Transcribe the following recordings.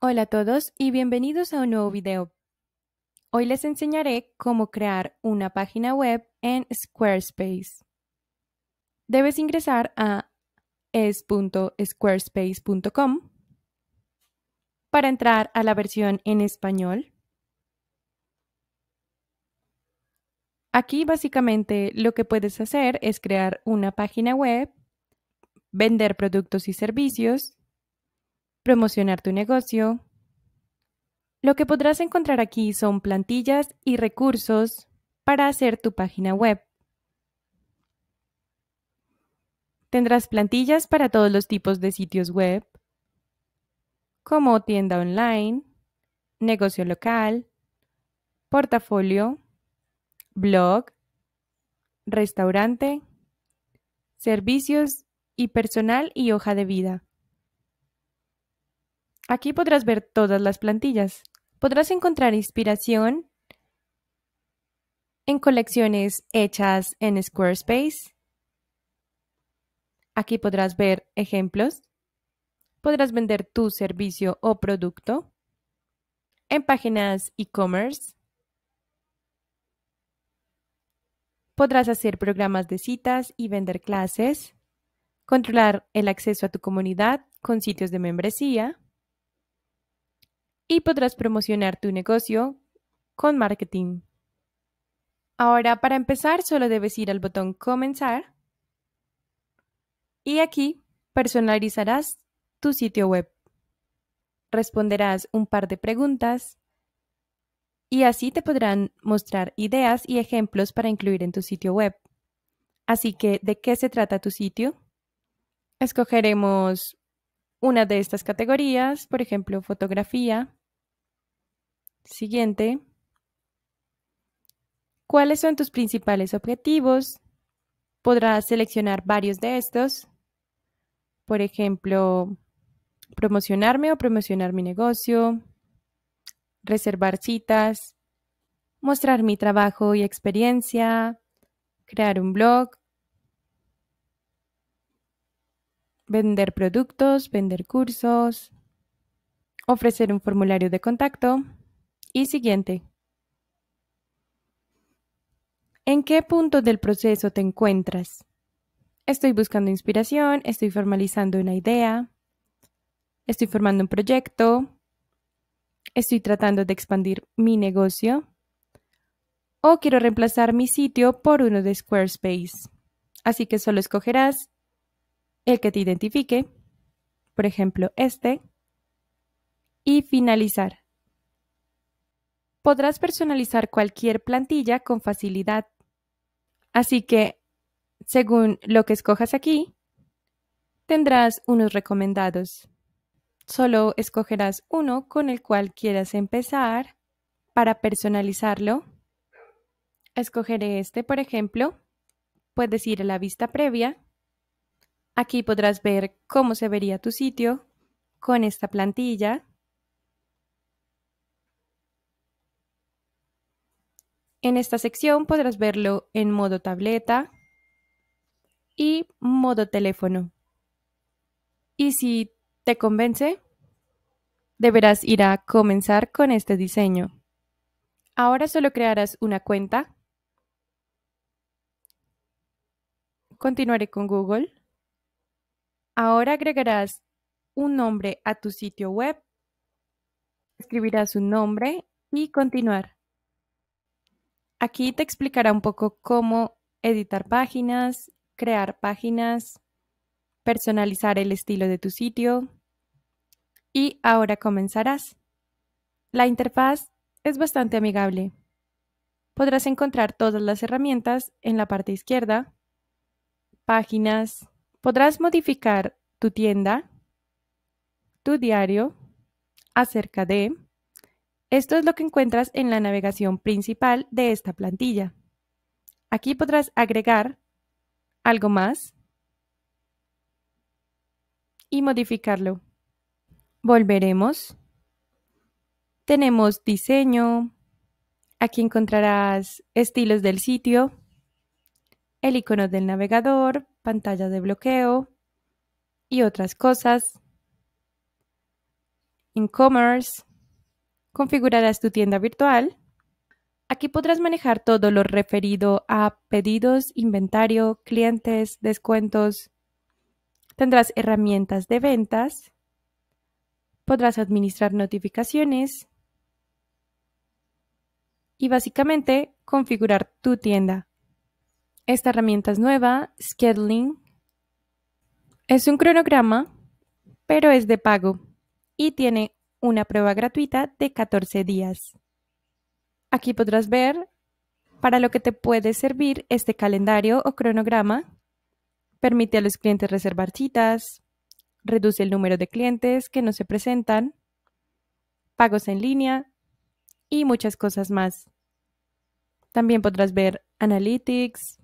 Hola a todos y bienvenidos a un nuevo video. Hoy les enseñaré cómo crear una página web en Squarespace. Debes ingresar a es.squarespace.com para entrar a la versión en español. Aquí básicamente lo que puedes hacer es crear una página web, vender productos y servicios, promocionar tu negocio. Lo que podrás encontrar aquí son plantillas y recursos para hacer tu página web. Tendrás plantillas para todos los tipos de sitios web, como tienda online, negocio local, portafolio, blog, restaurante, servicios y personal y hoja de vida. Aquí podrás ver todas las plantillas. Podrás encontrar inspiración en colecciones hechas en Squarespace. Aquí podrás ver ejemplos. Podrás vender tu servicio o producto en páginas e-commerce. Podrás hacer programas de citas y vender clases, controlar el acceso a tu comunidad con sitios de membresía, y podrás promocionar tu negocio con marketing. Ahora, para empezar, solo debes ir al botón Comenzar y aquí personalizarás tu sitio web. Responderás un par de preguntas y así te podrán mostrar ideas y ejemplos para incluir en tu sitio web. Así que, ¿de qué se trata tu sitio? Escogeremos una de estas categorías, por ejemplo, fotografía, Siguiente. ¿Cuáles son tus principales objetivos? Podrás seleccionar varios de estos. Por ejemplo, promocionarme o promocionar mi negocio, reservar citas, mostrar mi trabajo y experiencia, crear un blog, vender productos, vender cursos, ofrecer un formulario de contacto y siguiente. ¿En qué punto del proceso te encuentras? Estoy buscando inspiración, estoy formalizando una idea, estoy formando un proyecto, estoy tratando de expandir mi negocio o quiero reemplazar mi sitio por uno de Squarespace. Así que solo escogerás el que te identifique, por ejemplo este, y finalizar podrás personalizar cualquier plantilla con facilidad. Así que, según lo que escojas aquí, tendrás unos recomendados. Solo escogerás uno con el cual quieras empezar para personalizarlo. Escogeré este, por ejemplo. Puedes ir a la vista previa. Aquí podrás ver cómo se vería tu sitio con esta plantilla. En esta sección podrás verlo en modo tableta y modo teléfono. Y si te convence, deberás ir a comenzar con este diseño. Ahora solo crearás una cuenta. Continuaré con Google. Ahora agregarás un nombre a tu sitio web. Escribirás un nombre y continuar. Aquí te explicará un poco cómo editar páginas, crear páginas, personalizar el estilo de tu sitio. Y ahora comenzarás. La interfaz es bastante amigable. Podrás encontrar todas las herramientas en la parte izquierda, páginas, podrás modificar tu tienda, tu diario, acerca de, esto es lo que encuentras en la navegación principal de esta plantilla. Aquí podrás agregar algo más y modificarlo. Volveremos. Tenemos diseño. Aquí encontrarás estilos del sitio, el icono del navegador, pantalla de bloqueo y otras cosas. E-commerce configurarás tu tienda virtual. Aquí podrás manejar todo lo referido a pedidos, inventario, clientes, descuentos. Tendrás herramientas de ventas. Podrás administrar notificaciones. Y básicamente configurar tu tienda. Esta herramienta es nueva, Scheduling. Es un cronograma, pero es de pago y tiene una prueba gratuita de 14 días. Aquí podrás ver para lo que te puede servir este calendario o cronograma. Permite a los clientes reservar citas, reduce el número de clientes que no se presentan, pagos en línea y muchas cosas más. También podrás ver analytics,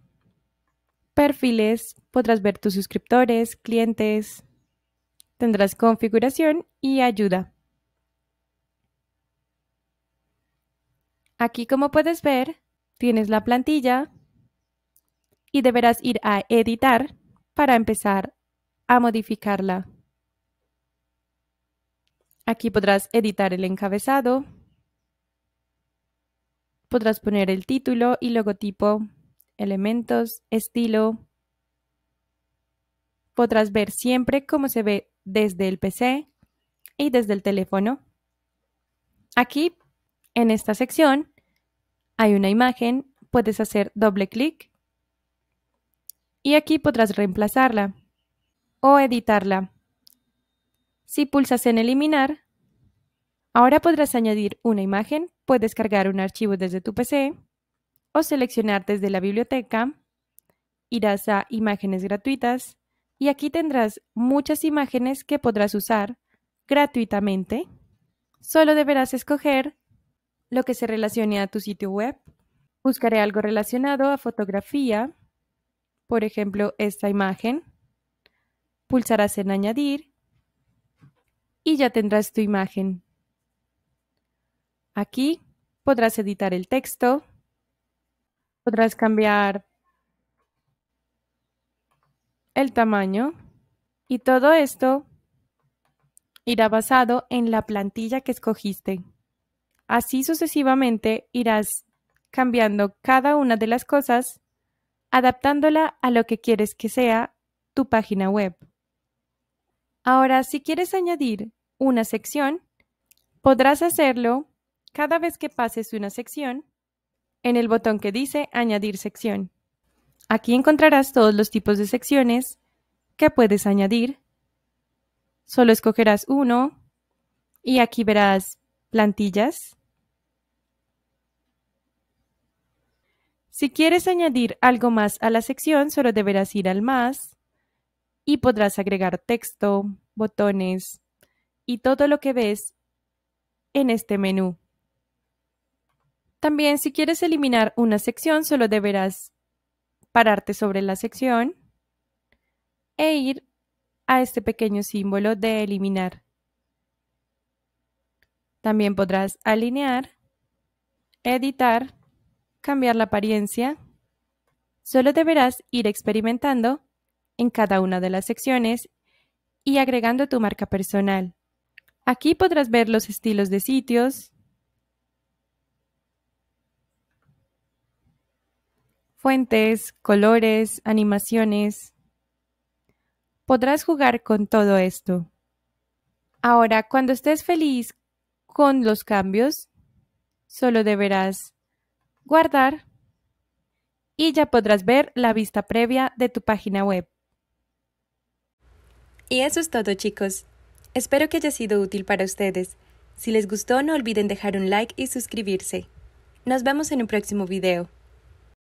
perfiles, podrás ver tus suscriptores, clientes, tendrás configuración y ayuda. Aquí, como puedes ver, tienes la plantilla y deberás ir a editar para empezar a modificarla. Aquí podrás editar el encabezado, podrás poner el título y logotipo, elementos, estilo. Podrás ver siempre cómo se ve desde el PC y desde el teléfono. Aquí en esta sección hay una imagen, puedes hacer doble clic y aquí podrás reemplazarla o editarla. Si pulsas en eliminar, ahora podrás añadir una imagen, puedes cargar un archivo desde tu PC o seleccionar desde la biblioteca, irás a imágenes gratuitas y aquí tendrás muchas imágenes que podrás usar gratuitamente. Solo deberás escoger lo que se relacione a tu sitio web. Buscaré algo relacionado a fotografía, por ejemplo, esta imagen. Pulsarás en añadir y ya tendrás tu imagen. Aquí podrás editar el texto, podrás cambiar el tamaño y todo esto irá basado en la plantilla que escogiste. Así sucesivamente irás cambiando cada una de las cosas, adaptándola a lo que quieres que sea tu página web. Ahora, si quieres añadir una sección, podrás hacerlo cada vez que pases una sección en el botón que dice Añadir sección. Aquí encontrarás todos los tipos de secciones que puedes añadir. Solo escogerás uno y aquí verás plantillas, Si quieres añadir algo más a la sección, solo deberás ir al más y podrás agregar texto, botones y todo lo que ves en este menú. También si quieres eliminar una sección, solo deberás pararte sobre la sección e ir a este pequeño símbolo de eliminar. También podrás alinear, editar cambiar la apariencia, solo deberás ir experimentando en cada una de las secciones y agregando tu marca personal. Aquí podrás ver los estilos de sitios, fuentes, colores, animaciones. Podrás jugar con todo esto. Ahora, cuando estés feliz con los cambios, solo deberás guardar y ya podrás ver la vista previa de tu página web. Y eso es todo chicos. Espero que haya sido útil para ustedes. Si les gustó no olviden dejar un like y suscribirse. Nos vemos en un próximo video.